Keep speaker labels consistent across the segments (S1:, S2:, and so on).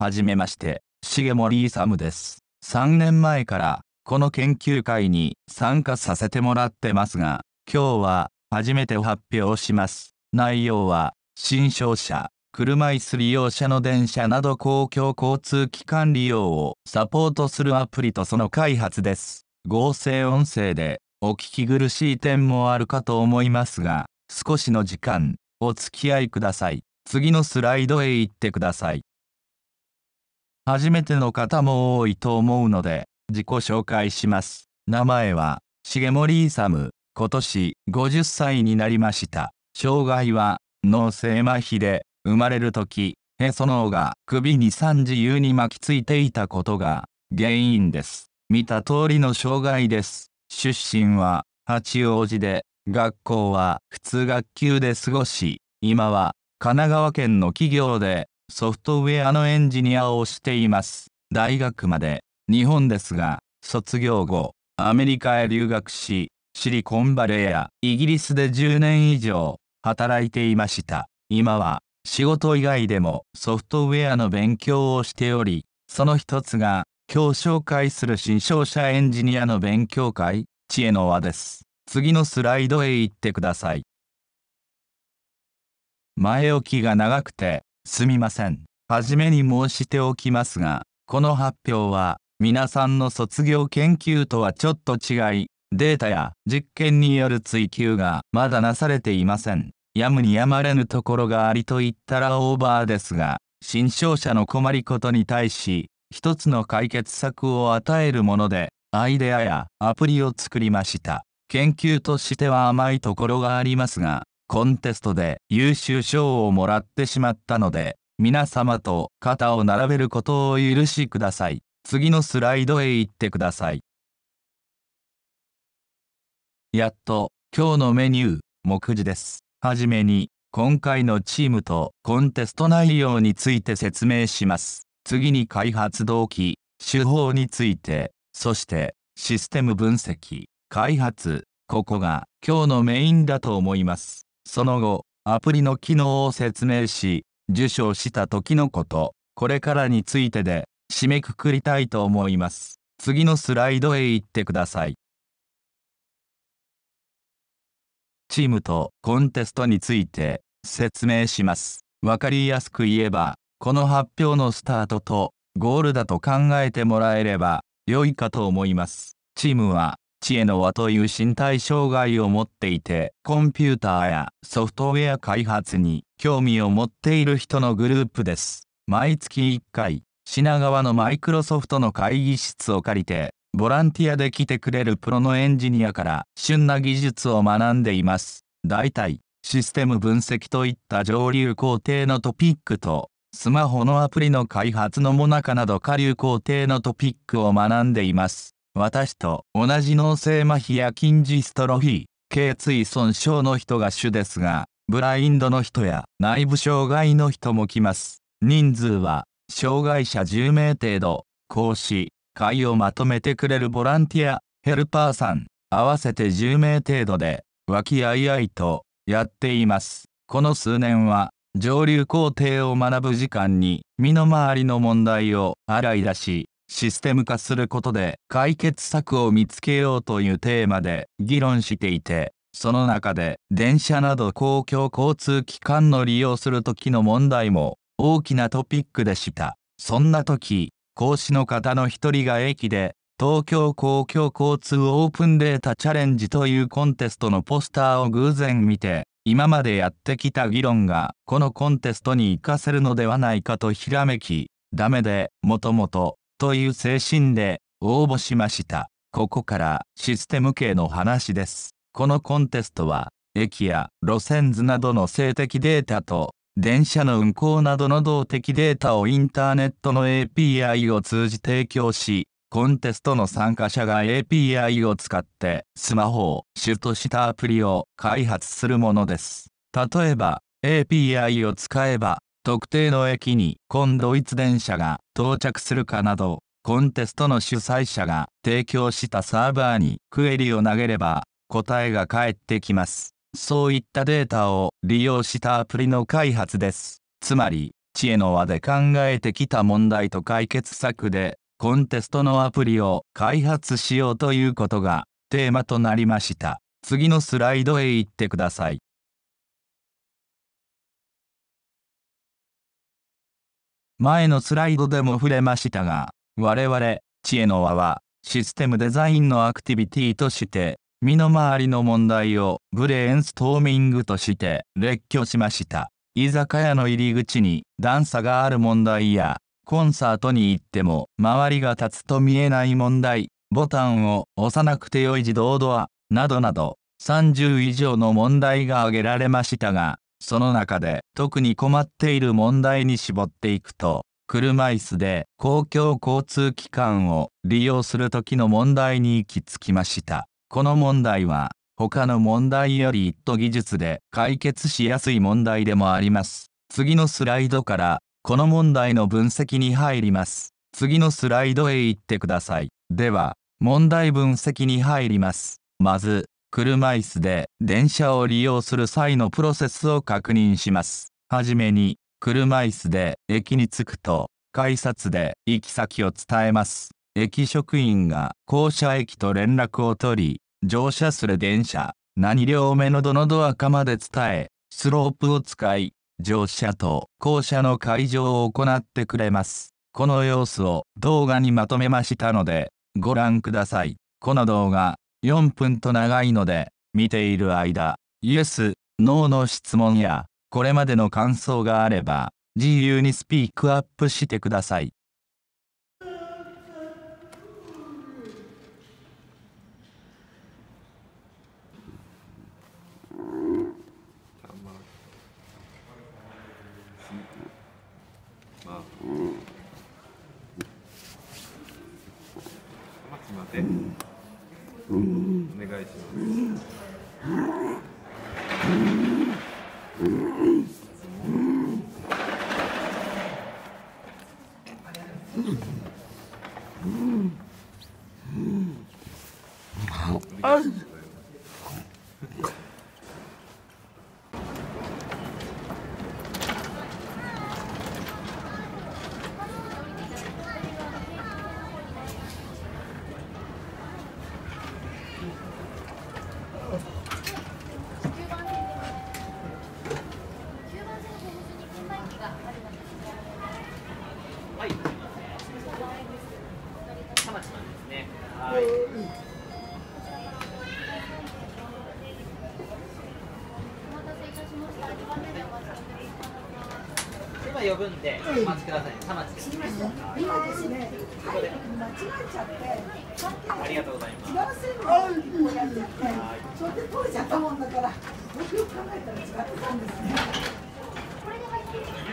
S1: はじめまして、重森勇です。3年前からこの研究会に参加させてもらってますが、今日は初めて発表します。内容は、新商社、車椅子利用者の電車など公共交通機関利用をサポートするアプリとその開発です。合成音声でお聞き苦しい点もあるかと思いますが、少しの時間お付き合いください。次のスライドへ行ってください。初めての方も多いと思うので、自己紹介します。名前は、重森勇、今年50歳になりました。障害は、脳性麻痺で、生まれる時、へその緒が首に3自由に巻きついていたことが原因です。見た通りの障害です。出身は八王子で、学校は普通学級で過ごし、今は神奈川県の企業でソフトウェアのエンジニアをしています。大学まで日本ですが、卒業後、アメリカへ留学し、シリコンバレーやイギリスで10年以上働いていました。今は仕事以外でもソフトウェアの勉強をしており、その一つが今日紹介する新商社エンジニアの勉強会、知恵の輪です。次のスライドへ行ってください。前置きが長くてすみません。はじめに申しておきますが、この発表は、皆さんの卒業研究とはちょっと違い、データや実験による追求がまだなされていません。やむにやまれぬところがありと言ったらオーバーですが、新商社の困りことに対し、一つの解決策を与えるもので、アイデアやアプリを作りました。研究としては甘いところがありますが、コンテストで優秀賞をもらってしまったので、皆様と肩を並べることを許しください。次のスライドへ行ってください。やっと、今日のメニュー、目次です。はじめに、今回のチームとコンテスト内容について説明します。次に開発動機、手法について、そしてシステム分析、開発、ここが今日のメインだと思います。その後、アプリの機能を説明し、受賞した時のこと、これからについてで、締めくくりたいと思います。次のスライドへ行ってください。チームとコンテストについて説明します。わかりやすく言えば、この発表のスタートとゴールだと考えてもらえれば良いかと思います。チームは知恵の輪という身体障害を持っていて、コンピューターやソフトウェア開発に興味を持っている人のグループです。毎月1回、品川のマイクロソフトの会議室を借りて、ボランティアで来てくれるプロのエンジニアから旬な技術を学んでいます。大体、システム分析といった上流工程のトピックと、スマホのアプリの開発のもなかなど下流工程のトピックを学んでいます。私と同じ脳性麻痺や筋ジストロフィー、頸椎損傷の人が主ですが、ブラインドの人や内部障害の人も来ます。人数は、障害者10名程度、講師、会をまとめてくれるボランティア、ヘルパーさん、合わせて10名程度で、和気あいあいと、やっています。この数年は、上流工程を学ぶ時間に身の回りの問題を洗い出しシステム化することで解決策を見つけようというテーマで議論していて、その中で電車など公共交通機関の利用する時の問題も大きなトピックでした。そんな時、講師の方の一人が駅で東京公共交通オープンデータチャレンジというコンテストのポスターを偶然見て、今までやってきた議論がこのコンテストに活かせるのではないかとひらめき、ダメで、もともとという精神で応募しました。ここからシステム系の話です。このコンテストは、駅や路線図などの性的データと、電車の運行などの動的データをインターネットの API を通じ提供し、コンテストの参加者が API を使ってスマホを主としたアプリを開発するものです。例えば API を使えば特定の駅に今ドイツ電車が到着するかなど、コンテストの主催者が提供したサーバーにクエリを投げれば答えが返ってきます。そういったデータを利用したアプリの開発です。つまり、知恵の輪で考えてきた問題と解決策で、コンテストのアプリを開発しようということがテーマとなりました。次のスライドへ行ってください。前のスライドでも触れましたが、我々、知恵の輪は、システムデザインのアクティビティとして、身の回りの問題をブレーンストーミングとして列挙しました。居酒屋の入り口に段差がある問題や、コンサートに行っても周りが立つと見えない問題、ボタンを押さなくてよい自動ドア、などなど、30以上の問題が挙げられましたが、その中で特に困っている問題に絞っていくと車椅子で公共交通機関を利用する時の問題に行き着きましたこの問題は他の問題より一途技術で解決しやすい問題でもあります次のスライドからこの問題の分析に入ります次のスライドへ行ってくださいでは問題分析に入りますまず車椅子で電車を利用する際のプロセスを確認します。はじめに、車椅子で駅に着くと、改札で行き先を伝えます。駅職員が降車駅と連絡を取り、乗車する電車、何両目のどのドアかまで伝え、スロープを使い、乗車と降車の会場を行ってくれます。この様子を動画にまとめましたので、ご覧ください。この動画、4分と長いので、見ている間、イエス、ノーの質問や、これまでの感想があれば、自由にスピークアップしてください。待って。お願いします。呼ぶんで、お待ちください今ですね、はい、間違えちゃって、ありがとうございます。違う線をやっちゃって、それで通れちゃったもんだから、よくよく考えたら違ってたんですね。これで入って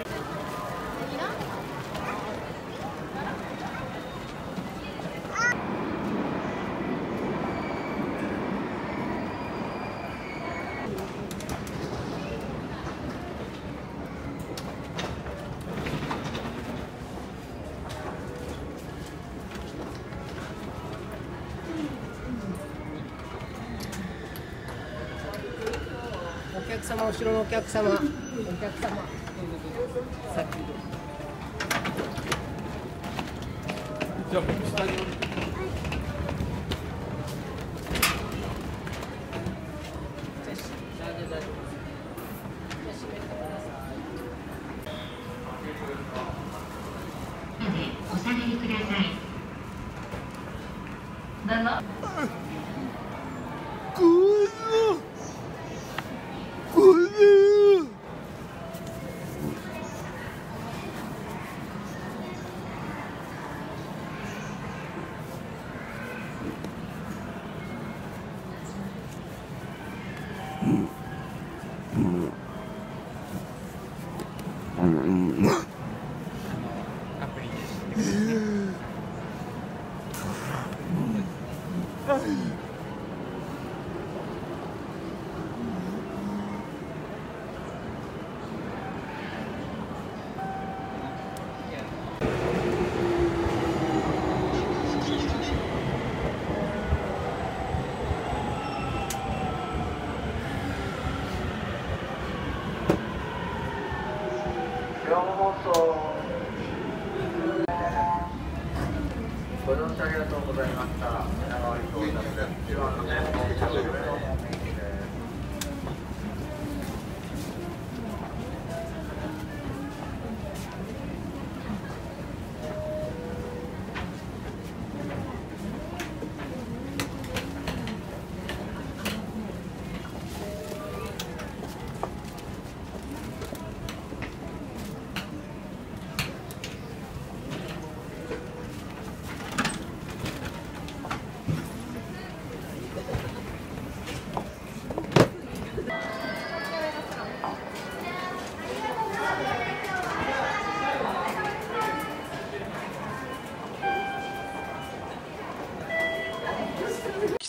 S1: 客様後ろのお客様お客様さっきじゃあ下にありがとうございました。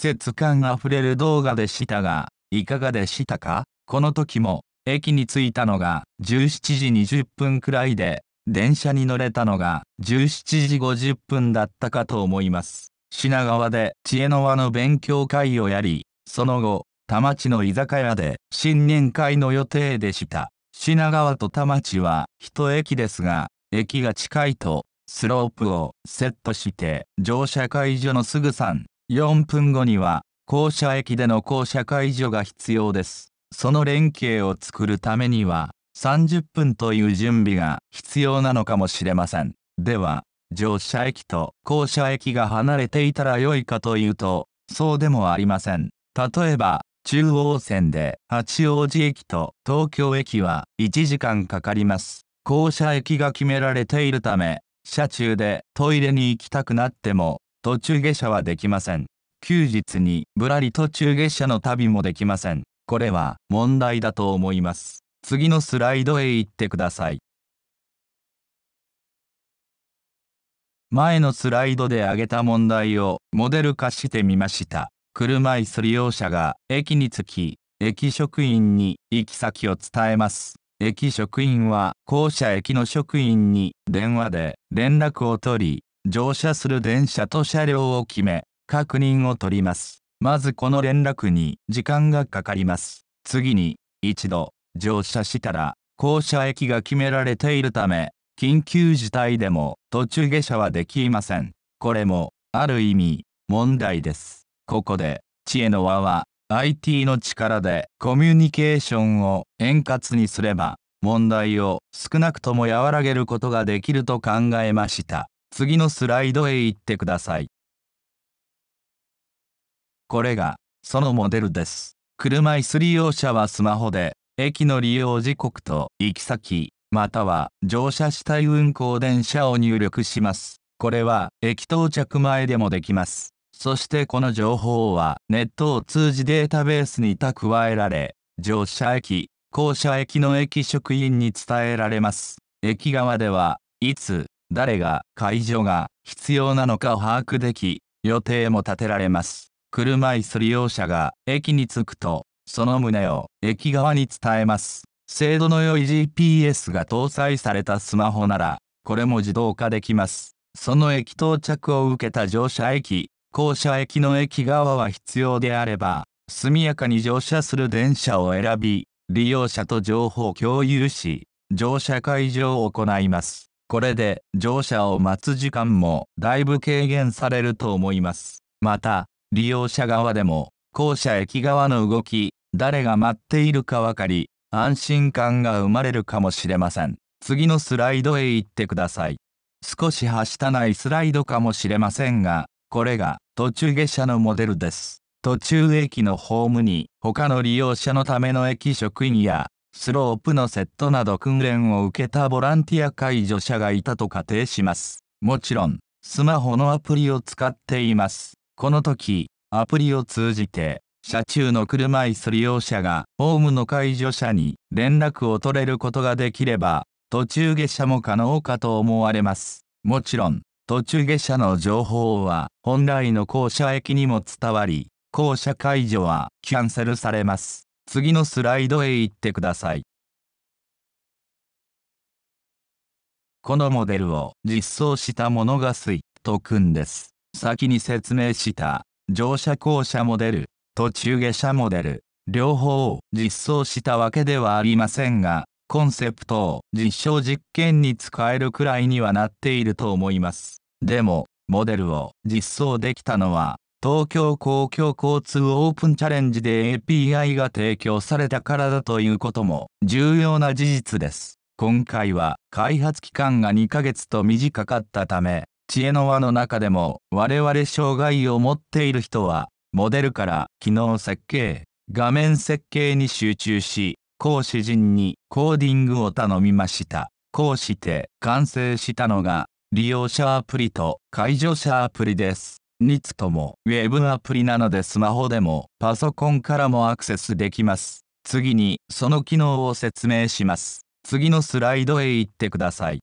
S1: 節感あふれる動画でしたが、いかがでしたかこの時も、駅に着いたのが17時20分くらいで、電車に乗れたのが17時50分だったかと思います。品川で知恵の輪の勉強会をやり、その後、田町の居酒屋で新年会の予定でした。品川と田町は一駅ですが、駅が近いと、スロープをセットして乗車会場のすぐ3、4分後には校舎駅での校舎解除が必要です。その連携を作るためには30分という準備が必要なのかもしれません。では、乗車駅と校舎駅が離れていたら良いかというと、そうでもありません。例えば、中央線で八王子駅と東京駅は1時間かかります。校舎駅が決められているため、車中でトイレに行きたくなっても途中下車はできません。休日にぶらり途中下車の旅もできません。これは問題だと思います。次のスライドへ行ってください。前のスライドで挙げた問題をモデル化してみました。車椅子利用者が駅に着き、駅職員に行き先を伝えます。駅職員は校舎駅の職員に電話で連絡を取り、乗車する電車と車両を決め、確認を取ります。まずこの連絡に時間がかかります。次に、一度乗車したら、降車駅が決められているため、緊急事態でも途中下車はできません。これも、ある意味、問題です。ここで、知恵の輪は、IT の力でコミュニケーションを円滑にすれば、問題を少なくとも和らげることができると考えました。次のスライドへ行ってください。これが、そのモデルです。車椅子利用者はスマホで、駅の利用時刻と行き先、または乗車したい運行電車を入力します。これは駅到着前でもできます。そしてこの情報はネットを通じデータベースに蓄えられ、乗車駅、降車駅の駅職員に伝えられます。駅側では、いつ誰が解除が必要なのかを把握でき、予定も立てられます。車椅子利用者が駅に着くと、その旨を駅側に伝えます。精度の良い GPS が搭載されたスマホなら、これも自動化できます。その駅到着を受けた乗車駅、降車駅の駅側は必要であれば、速やかに乗車する電車を選び、利用者と情報共有し、乗車会場を行います。これで乗車を待つ時間もだいぶ軽減されると思います。また、利用者側でも、校舎駅側の動き、誰が待っているかわかり、安心感が生まれるかもしれません。次のスライドへ行ってください。少しはしたないスライドかもしれませんが、これが途中下車のモデルです。途中駅のホームに他の利用者のための駅職員やスロープのセットなど訓練を受けたボランティア介助者がいたと仮定します。もちろん、スマホのアプリを使っています。この時、アプリを通じて、車中の車椅子利用者がホームの介助者に連絡を取れることができれば、途中下車も可能かと思われます。もちろん、途中下車の情報は本来の降車駅にも伝わり、降車解除はキャンセルされます。次のスライドへ行ってください。このモデルを実装したものが水とんです。先に説明した乗車降車モデルと中下車モデル両方を実装したわけではありませんがコンセプトを実証実験に使えるくらいにはなっていると思います。でもモデルを実装できたのは東京公共交通オープンチャレンジで API が提供されたからだということも重要な事実です。今回は開発期間が2ヶ月と短かったため、知恵の輪の中でも我々障害を持っている人は、モデルから機能設計、画面設計に集中し、講師陣にコーディングを頼みました。こうして完成したのが利用者アプリと介助者アプリです。につとも Web アプリなのでスマホでもパソコンからもアクセスできます。次にその機能を説明します。次のスライドへ行ってください。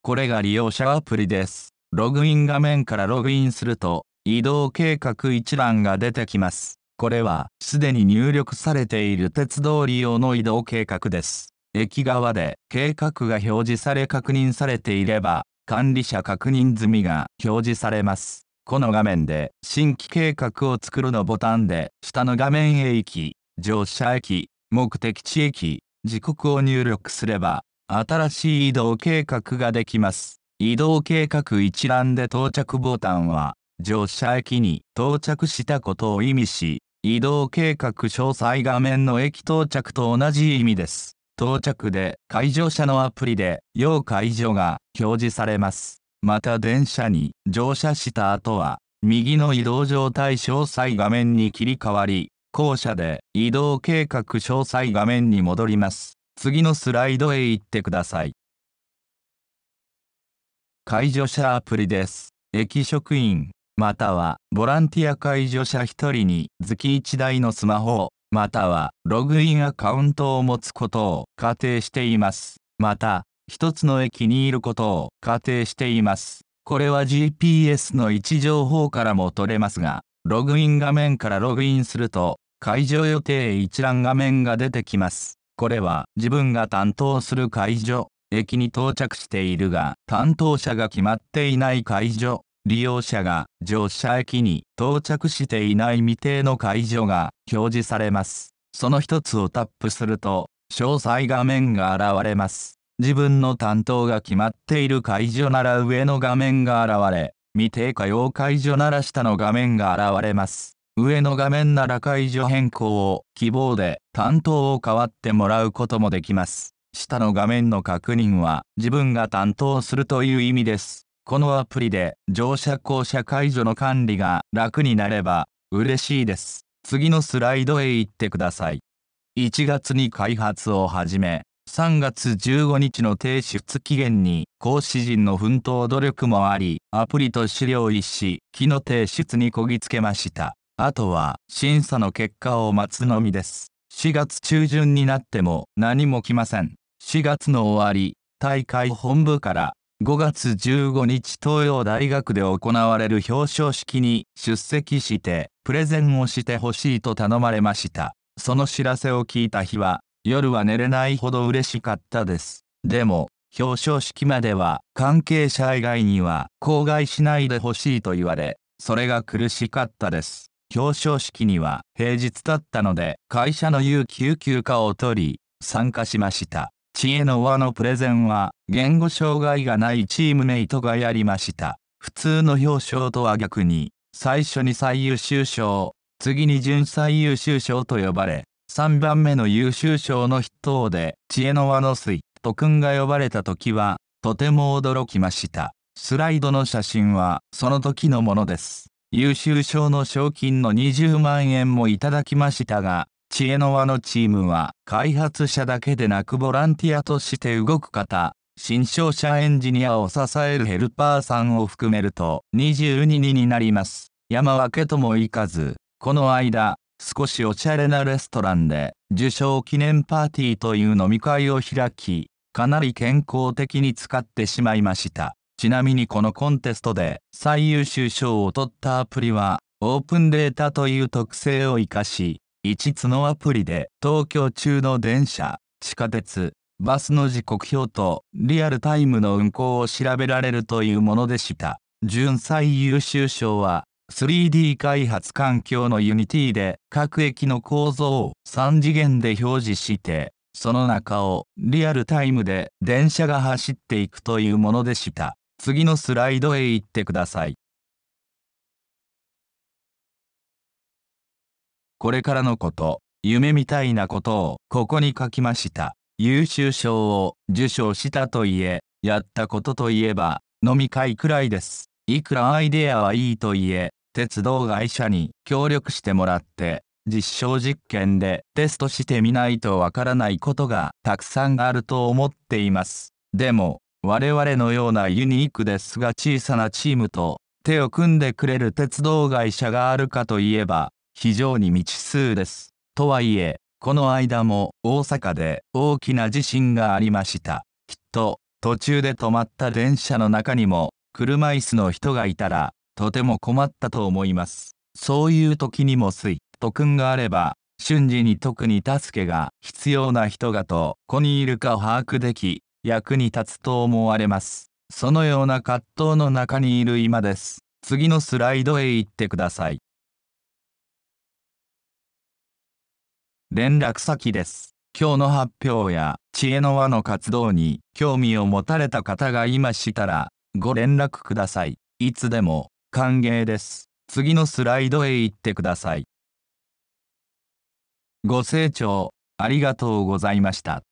S1: これが利用者アプリです。ログイン画面からログインすると移動計画一覧が出てきます。これはすでに入力されている鉄道利用の移動計画です。駅側で計画が表示され確認されていれば管理者確認済みが表示されます。この画面で新規計画を作るのボタンで下の画面へ行き、乗車駅、目的地駅、時刻を入力すれば新しい移動計画ができます。移動計画一覧で到着ボタンは乗車駅に到着したことを意味し、移動計画詳細画面の駅到着と同じ意味です。到着で会場車のアプリで要解除が表示されます。また電車に乗車した後は、右の移動状態詳細画面に切り替わり、校舎で移動計画詳細画面に戻ります。次のスライドへ行ってください。介助者アプリです。駅職員、またはボランティア介助者1人に月1台のスマホをまたはログインアカウントを持つことを仮定しています。また、一つの駅にいることを仮定しています。これは GPS の位置情報からも取れますが、ログイン画面からログインすると、解除予定一覧画面が出てきます。これは自分が担当する解除、駅に到着しているが、担当者が決まっていない解除、利用者が乗車駅に到着していない未定の解除が表示されます。その一つをタップすると、詳細画面が現れます。自分の担当が決まっている解除なら上の画面が現れ、未定か要解除なら下の画面が現れます。上の画面なら解除変更を希望で担当を代わってもらうこともできます。下の画面の確認は自分が担当するという意味です。このアプリで乗車降車解除の管理が楽になれば嬉しいです。次のスライドへ行ってください。1月に開発を始め、3月15日の提出期限に講師陣の奮闘努力もあり、アプリと資料一式、機の提出にこぎつけました。あとは審査の結果を待つのみです。4月中旬になっても何も来ません。4月の終わり、大会本部から5月15日東洋大学で行われる表彰式に出席してプレゼンをしてほしいと頼まれましたその知らせを聞いた日は夜は寝れないほど嬉しかったですでも表彰式までは関係者以外には口外しないでほしいと言われそれが苦しかったです表彰式には平日だったので会社の有給休暇を取り参加しました知恵の輪のプレゼンは、言語障害がないチームメイトがやりました。普通の表彰とは逆に、最初に最優秀賞、次に準最優秀賞と呼ばれ、3番目の優秀賞の筆頭で、知恵の輪のスイとくんが呼ばれた時は、とても驚きました。スライドの写真は、その時のものです。優秀賞の賞金の20万円もいただきましたが、知恵の輪のチームは開発者だけでなくボランティアとして動く方、新商社エンジニアを支えるヘルパーさんを含めると22人になります。山分けともいかず、この間、少しおしゃれなレストランで受賞記念パーティーという飲み会を開き、かなり健康的に使ってしまいました。ちなみにこのコンテストで最優秀賞を取ったアプリは、オープンデータという特性を活かし、1つのアプリで東京中の電車、地下鉄、バスの時刻表とリアルタイムの運行を調べられるというものでした。純最優秀賞は 3D 開発環境のユニティで各駅の構造を3次元で表示してその中をリアルタイムで電車が走っていくというものでした。次のスライドへ行ってください。これからのこと、夢みたいなことをここに書きました。優秀賞を受賞したといえ、やったことといえば、飲み会くらいです。いくらアイデアはいいといえ、鉄道会社に協力してもらって、実証実験でテストしてみないとわからないことがたくさんあると思っています。でも、我々のようなユニークですが小さなチームと手を組んでくれる鉄道会社があるかといえば、非常に未知数です。とはいえ、この間も大阪で大きな地震がありました。きっと、途中で止まった電車の中にも、車椅子の人がいたら、とても困ったと思います。そういう時にもスイ水、特訓があれば、瞬時に特に助けが必要な人がどこにいるか把握でき、役に立つと思われます。そのような葛藤の中にいる今です。次のスライドへ行ってください。連絡先です。今日の発表や知恵の輪の活動に興味を持たれた方がいましたらご連絡ください。いつでも歓迎です。次のスライドへ行ってください。ご清聴ありがとうございました。